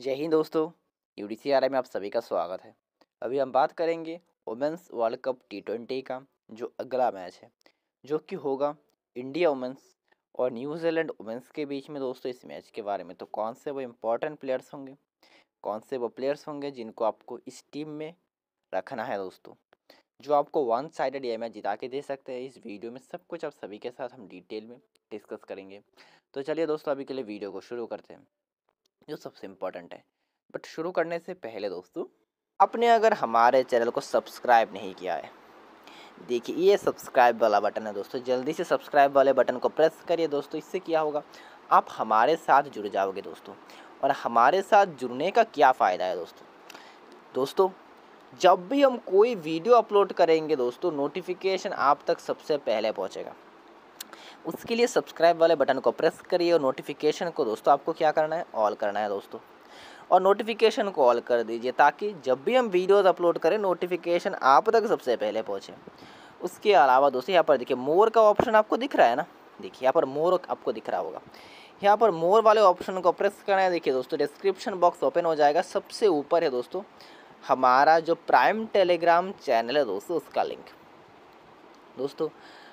जय हिंद दोस्तों U D में आप सभी का स्वागत है अभी हम बात करेंगे women's world cup T twenty का जो अगला मैच है जो कि होगा इंडिया वुमेंस और न्यूजीलैंड वुमेंस के बीच में दोस्तों इस मैच के बारे में तो कौन से वो इम्पोर्टेंट प्लेयर्स होंगे कौन से वो प्लेयर्स होंगे जिनको आपको इस टीम में रखना है दोस्तों जो आपको वन साइड ये मैच जिता के दे सकते हैं इस वीडियो में सब कुछ आप सभी के साथ हम डिटेल में डिस्कस करेंगे तो चलिए दोस्तों अभी के लिए वीडियो को शुरू करते हैं जो सबसे इम्पोर्टेंट है बट शुरू करने से पहले दोस्तों आपने अगर हमारे चैनल को सब्सक्राइब नहीं किया है देखिए ये सब्सक्राइब वाला बटन है दोस्तों जल्दी से सब्सक्राइब वाले बटन को प्रेस करिए दोस्तों इससे क्या होगा आप हमारे साथ जुड़ जाओगे दोस्तों और हमारे साथ जुड़ने का क्या फ़ायदा है दोस्तों दोस्तों जब भी हम कोई वीडियो अपलोड करेंगे दोस्तों नोटिफिकेशन आप तक सबसे पहले पहुंचेगा उसके लिए सब्सक्राइब वाले बटन को प्रेस करिए और नोटिफिकेशन को दोस्तों आपको क्या करना है ऑल करना है दोस्तों और नोटिफिकेशन को ऑल कर दीजिए ताकि जब भी हम वीडियोज़ अपलोड करें नोटिफिकेशन आप तक सबसे पहले पहुँचे उसके अलावा दोस्तों यहाँ पर देखिए मोर का ऑप्शन आपको दिख रहा है ना देखिए यहाँ पर मोर आपको दिख रहा होगा यहाँ पर मोर वाले ऑप्शन को प्रेस करना है देखिए दोस्तों डिस्क्रिप्शन बॉक्स ओपन हो जाएगा सबसे ऊपर है दोस्तों हमारा जो प्राइम टेलीग्राम चैनल है दोस्तों उसका लिंक दोस्तों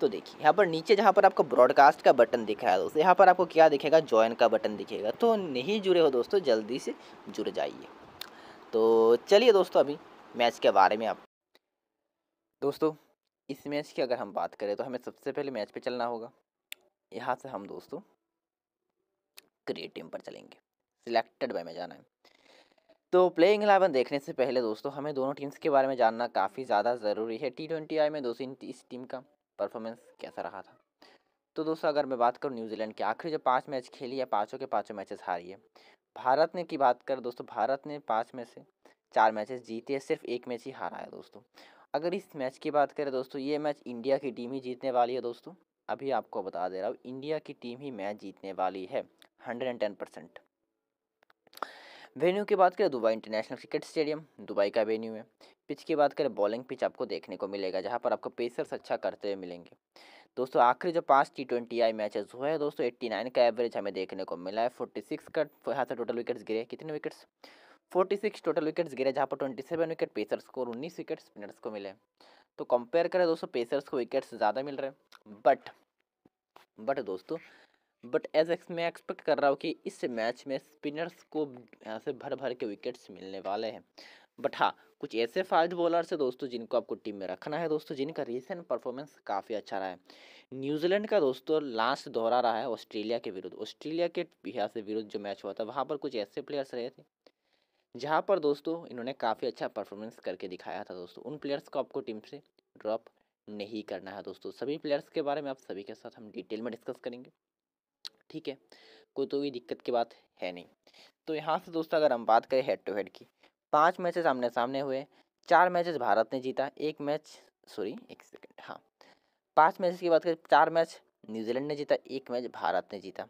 तो देखिए यहाँ पर नीचे जहाँ पर आपको ब्रॉडकास्ट का बटन दिख रहा है दोस्तों यहाँ पर आपको क्या दिखेगा ज्वाइन का बटन दिखेगा तो नहीं जुड़े हो दोस्तों जल्दी से जुड़ जाइए तो चलिए दोस्तों अभी मैच के बारे में आप दोस्तों इस मैच की अगर हम बात करें तो हमें सबसे पहले मैच पे चलना होगा यहाँ से हम दोस्तों क्रिएटिव टीम पर चलेंगे सिलेक्टेड बाय में जाना है तो प्लेइंग एलेवन देखने से पहले दोस्तों हमें दोनों टीम्स के बारे में जानना काफ़ी ज़्यादा ज़रूरी है टी ट्वेंटी आई में दोस्तों इस टीम का परफॉर्मेंस कैसा रहा था तो दोस्तों अगर मैं बात करूँ न्यूजीलैंड के आखिरी जो पाँच मैच खेली है पाँचों के पाँचों मैचेस हारी है भारत ने की बात कर दोस्तों भारत ने पाँच में से चार मैचेस जीते सिर्फ एक मैच ही हारा है दोस्तों अगर इस मैच की बात करें दोस्तों ये मैच इंडिया की टीम ही जीतने वाली है दोस्तों अभी आपको बता दे रहा हूँ इंडिया की टीम ही मैच जीतने वाली है hundred and ten percent venue की बात करें Dubai International Cricket Stadium Dubai का वेन्यू है पिच की बात करें बॉलिंग पिच आपको देखने को मिलेगा जहाँ पर आपको पेसर्स अच्छा करते हुए मिलेंगे दोस्तों आखिरी जो पांच टी ट्वेंटी आई मैचेज हुए हैं दोस्तों एट्टी नाइन का एवरेज हमें देखने को मिला है फोर्टी सिक्स का यहाँ से टोटल विकेट्स गिरे कितने wickets forty six total wickets गिरे जहाँ पर ट्वेंटी सेवन विकेट पेसर्स को और उन्नीस विकेट स्पिनर्स को मिले तो कंपेयर करें दोस्तों पेसर्स को विकेट्स ज़्यादा मिल रहे हैं बट बट दोस्तों बट एज एक्स मैं एक्सपेक्ट कर रहा हूँ कि इस मैच में स्पिनर्स को ऐसे भर भर के विकेट्स मिलने वाले हैं बट हाँ कुछ ऐसे फास्ट बॉलर्स हैं दोस्तों जिनको आपको टीम में रखना है दोस्तों जिनका रिसेंट परफॉर्मेंस काफ़ी अच्छा रहा है न्यूजीलैंड का दोस्तों लास्ट दौरा रहा है ऑस्ट्रेलिया के विरुद्ध ऑस्ट्रेलिया के से विरुद्ध जो मैच हुआ था वहाँ पर कुछ ऐसे प्लेयर्स रहे थे जहाँ पर दोस्तों इन्होंने काफ़ी अच्छा परफॉर्मेंस करके दिखाया था दोस्तों उन प्लेयर्स को आपको टीम से ड्रॉप नहीं करना है दोस्तों सभी प्लेयर्स के बारे में आप सभी के साथ हम डिटेल में डिस्कस करेंगे ठीक है कोई तो भी दिक्कत की बात है नहीं तो यहाँ से दोस्तों अगर हम बात करें हेड टू हेड की पाँच मैचेस आमने सामने हुए चार मैचेस भारत ने जीता एक मैच सॉरी एक सेकेंड हाँ पाँच मैचेस की बात करें चार मैच न्यूजीलैंड ने जीता एक मैच भारत ने जीता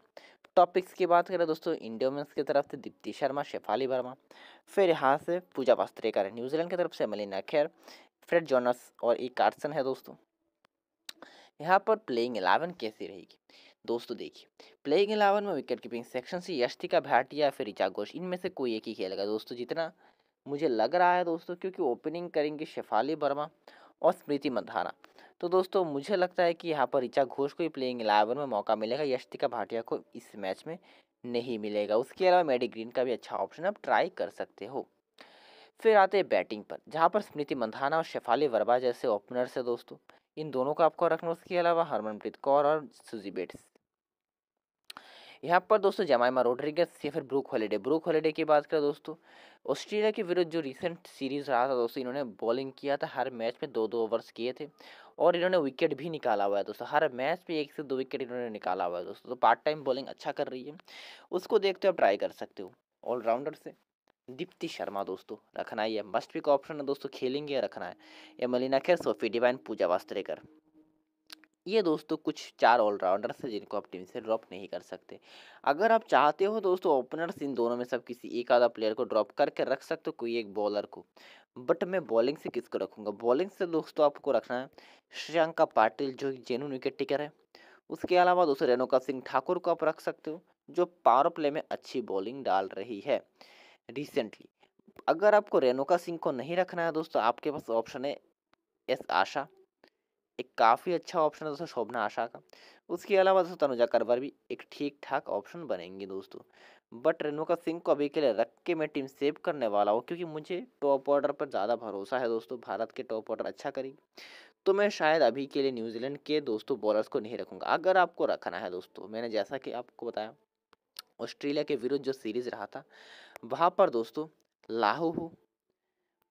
टॉपिक्स की बात करें दोस्तों इंडिया की तरफ से दीप्ति शर्मा शेफाली वर्मा फिर यहाँ से पूजा वास्त्रेकर न्यूजीलैंड की तरफ से मलिना खेर फ्रेड जोनस और ई कार्सन है दोस्तों यहाँ पर प्लेइंग एलेवन कैसी रहेगी दोस्तों तो देखिए प्लेइंग इलेवन में विकेट कीपिंग सेक्शन से यष्टिका भाटिया या फिर ऋचा घोष इनमें से कोई एक ही खेलेगा दोस्तों जितना मुझे लग रहा है दोस्तों क्योंकि ओपनिंग करेंगे शेफाली वर्मा और स्मृति मंधाना तो दोस्तों मुझे लगता है कि यहाँ पर ऋचा घोष को ही प्लेइंग इलेवन में मौका मिलेगा यष्टिका भाटिया को इस मैच में नहीं मिलेगा उसके अलावा मेडी ग्रीन का भी अच्छा ऑप्शन आप ट्राई कर सकते हो फिर आते हैं बैटिंग पर जहाँ पर स्मृति मंधाना और शेफाली वर्मा जैसे ओपनर्स है दोस्तों इन दोनों को आपको रखना उसके अलावा हरमनप्रीत कौर और सुजी बेट्स यहाँ पर दोस्तों जमायमा रोड्रिगस या फिर ब्रूक हॉलीडे ब्रूक हॉलीडे की बात करें दोस्तों ऑस्ट्रेलिया के विरुद्ध जो रिसेंट सीरीज रहा था दोस्तों इन्होंने बॉलिंग किया था हर मैच में दो दो ओवर्स किए थे और इन्होंने विकेट भी निकाला हुआ है दोस्तों हर मैच में एक से दो विकेट इन्होंने निकाला हुआ है दोस्तों तो पार्ट टाइम बॉलिंग अच्छा कर रही है उसको देखते हो आप ट्राई कर सकते हो ऑलराउंडर से दीप्ति शर्मा दोस्तों रखना ही है मस्ट पिक ऑप्शन है दोस्तों खेलेंगे रखना है Amelia Kerr Sophie Devine Pooja Vastrakar ये दोस्तों कुछ चार ऑलराउंडर्स हैं जिनको आप टीम से ड्रॉप नहीं कर सकते अगर आप चाहते हो दोस्तों ओपनर्स इन दोनों में सब किसी एक आधा प्लेयर को ड्रॉप करके रख सकते हो कोई एक बॉलर को बट मैं बॉलिंग से किसको रखूँगा बॉलिंग से दोस्तों आपको रखना है श्रियंका पाटिल जो जेनून विकेट टिकर है उसके अलावा दोस्तों रेणुका सिंह ठाकुर को आप रख सकते हो जो पावर प्ले में अच्छी बॉलिंग डाल रही है रिसेंटली अगर आपको रेणुका सिंह को नहीं रखना है दोस्तों आपके पास ऑप्शन है एस आशा एक काफ़ी अच्छा ऑप्शन है दोस्तों शोभना आशा का उसके अलावा दोस्तों तनुजा करवर भी एक ठीक ठाक ऑप्शन बनेंगे दोस्तों बट रेणुका सिंह को अभी के लिए रख के मैं टीम सेव करने वाला हूँ क्योंकि मुझे टॉप ऑर्डर पर ज़्यादा भरोसा है दोस्तों भारत के टॉप ऑर्डर अच्छा करेंगे तो मैं शायद अभी के लिए न्यूजीलैंड के दोस्तों बॉलर्स को नहीं रखूँगा अगर आपको रखना है दोस्तों मैंने जैसा कि आपको बताया ऑस्ट्रेलिया के विरुद्ध जो सीरीज़ रहा था वहाँ पर दोस्तों लाहू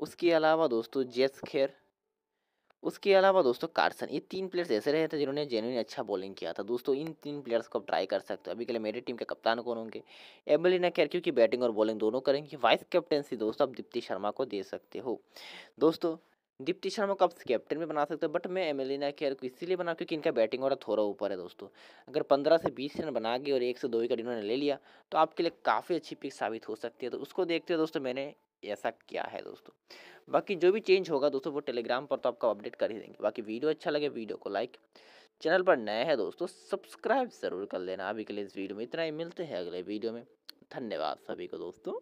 उसके अलावा दोस्तों जेस खेर उसके अलावा दोस्तों कार्सन ये तीन प्लेयर्स ऐसे रहे थे जिन्होंने जेनुअन अच्छा बॉलिंग किया था दोस्तों इन तीन प्लेयर्स को आप ट्राई कर सकते हो अभी के लिए मेरी टीम के कप्तान कौन होंगे एबलिना कैर क्योंकि बैटिंग और बॉलिंग दोनों करेंगे वाइस कैप्टनसी दोस्तों आप दीप्ति शर्मा को दे सकते हो दोस्तों दीप्ति शर्मा को आप कैप्टन भी बना सकते हो बट मैं एमेलिना केयर को इसीलिए बना क्योंकि इनका बैटिंग और थोड़ा ऊपर है दोस्तों अगर पंद्रह से बीस रन बना गए और एक से दो विकेट इन्होंने ले लिया तो आपके लिए काफ़ी अच्छी पिक साबित हो सकती है तो उसको देखते हो दोस्तों मैंने ऐसा क्या है दोस्तों बाकी जो भी चेंज होगा दोस्तों वो टेलीग्राम पर तो आपको अपडेट कर ही देंगे बाकी वीडियो अच्छा लगे वीडियो को लाइक चैनल पर नए हैं दोस्तों सब्सक्राइब ज़रूर कर लेना अभी के लिए इस वीडियो में इतना ही मिलते हैं अगले वीडियो में धन्यवाद सभी को दोस्तों